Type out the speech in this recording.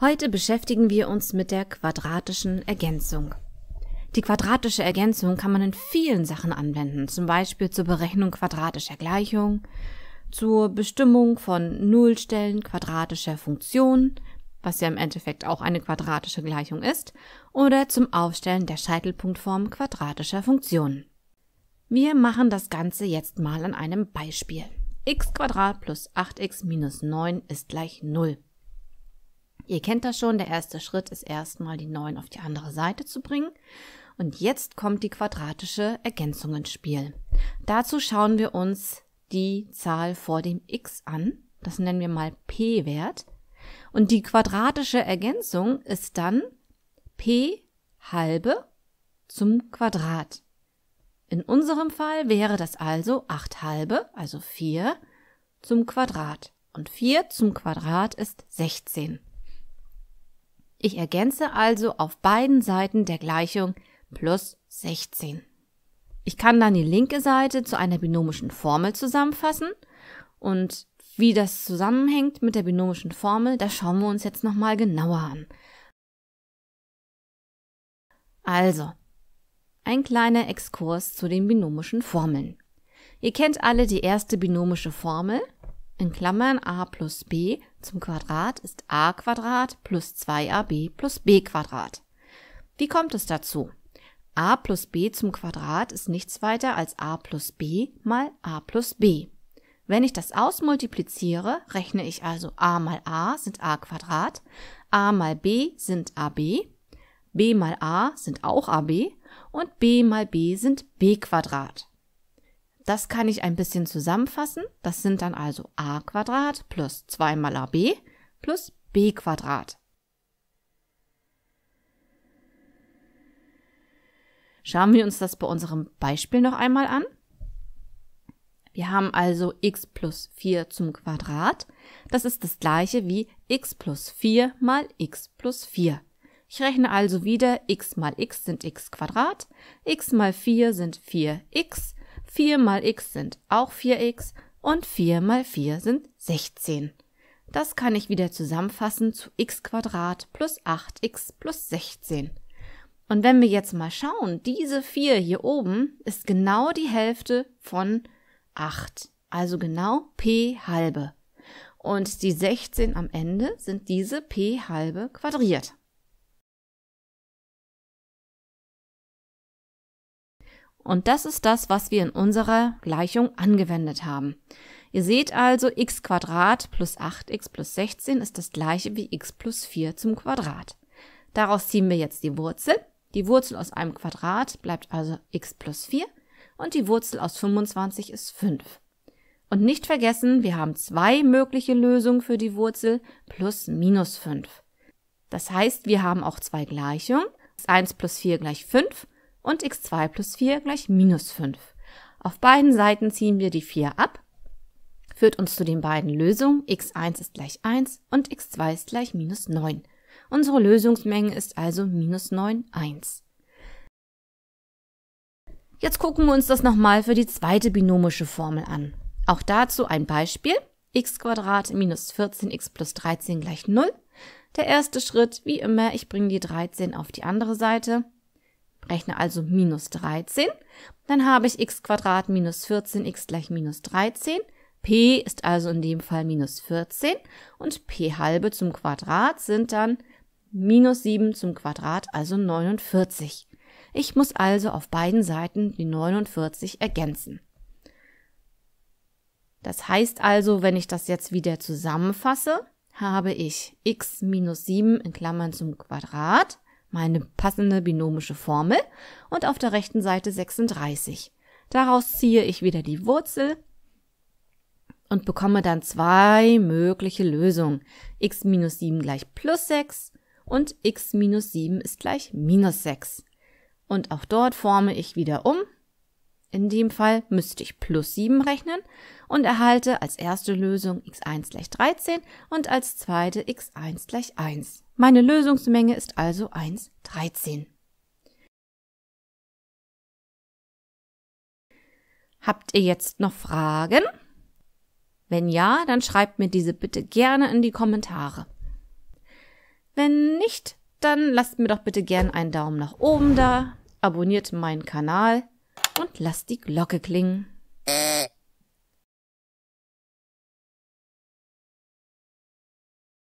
Heute beschäftigen wir uns mit der quadratischen Ergänzung. Die quadratische Ergänzung kann man in vielen Sachen anwenden, zum Beispiel zur Berechnung quadratischer Gleichungen, zur Bestimmung von Nullstellen quadratischer Funktionen, was ja im Endeffekt auch eine quadratische Gleichung ist, oder zum Aufstellen der Scheitelpunktform quadratischer Funktionen. Wir machen das Ganze jetzt mal an einem Beispiel. x 2 plus 8x minus 9 ist gleich 0. Ihr kennt das schon, der erste Schritt ist erstmal die 9 auf die andere Seite zu bringen. Und jetzt kommt die quadratische Ergänzung ins Spiel. Dazu schauen wir uns die Zahl vor dem x an. Das nennen wir mal p-Wert. Und die quadratische Ergänzung ist dann p halbe zum Quadrat. In unserem Fall wäre das also 8 halbe, also 4, zum Quadrat. Und 4 zum Quadrat ist 16. Ich ergänze also auf beiden Seiten der Gleichung plus 16. Ich kann dann die linke Seite zu einer binomischen Formel zusammenfassen und wie das zusammenhängt mit der binomischen Formel, das schauen wir uns jetzt nochmal genauer an. Also, ein kleiner Exkurs zu den binomischen Formeln. Ihr kennt alle die erste binomische Formel, in Klammern a plus b zum Quadrat ist a plus 2ab plus b. Wie kommt es dazu? a plus b zum Quadrat ist nichts weiter als a plus b mal a plus b. Wenn ich das ausmultipliziere, rechne ich also a mal a sind a Quadrat, a mal b sind ab, b mal a sind auch ab und b mal b sind b Quadrat. Das kann ich ein bisschen zusammenfassen. Das sind dann also a Quadrat plus 2 mal ab plus b Quadrat. Schauen wir uns das bei unserem Beispiel noch einmal an. Wir haben also x plus 4 zum Quadrat. Das ist das gleiche wie x plus 4 mal x plus 4. Ich rechne also wieder x mal x sind x Quadrat, x mal 4 sind 4x, 4 mal x sind auch 4x und 4 mal 4 sind 16. Das kann ich wieder zusammenfassen zu x plus 8x plus 16. Und wenn wir jetzt mal schauen, diese 4 hier oben ist genau die Hälfte von 8, also genau p halbe. Und die 16 am Ende sind diese p halbe quadriert. Und das ist das, was wir in unserer Gleichung angewendet haben. Ihr seht also, x plus 8x plus 16 ist das gleiche wie x plus 4 zum Quadrat. Daraus ziehen wir jetzt die Wurzel. Die Wurzel aus einem Quadrat bleibt also x plus 4 und die Wurzel aus 25 ist 5. Und nicht vergessen, wir haben zwei mögliche Lösungen für die Wurzel plus minus 5. Das heißt, wir haben auch zwei Gleichungen. 1 plus 4 gleich 5 und x2 plus 4 gleich minus 5. Auf beiden Seiten ziehen wir die 4 ab, führt uns zu den beiden Lösungen x1 ist gleich 1 und x2 ist gleich minus 9. Unsere Lösungsmenge ist also minus 9, 1. Jetzt gucken wir uns das nochmal für die zweite binomische Formel an. Auch dazu ein Beispiel. x 2 minus 14x plus 13 gleich 0. Der erste Schritt, wie immer, ich bringe die 13 auf die andere Seite rechne also minus 13. Dann habe ich x minus 14x gleich minus 13. p ist also in dem Fall minus 14 und p halbe zum Quadrat sind dann minus 7 zum Quadrat, also 49. Ich muss also auf beiden Seiten die 49 ergänzen. Das heißt also, wenn ich das jetzt wieder zusammenfasse, habe ich x minus 7 in Klammern zum Quadrat meine passende binomische Formel und auf der rechten Seite 36. Daraus ziehe ich wieder die Wurzel und bekomme dann zwei mögliche Lösungen. x minus 7 gleich plus 6 und x minus 7 ist gleich minus 6. Und auch dort forme ich wieder um in dem Fall müsste ich plus 7 rechnen und erhalte als erste Lösung x1 gleich 13 und als zweite x1 gleich 1. Meine Lösungsmenge ist also 1, 13. Habt ihr jetzt noch Fragen? Wenn ja, dann schreibt mir diese bitte gerne in die Kommentare. Wenn nicht, dann lasst mir doch bitte gerne einen Daumen nach oben da, abonniert meinen Kanal und lass die Glocke klingen.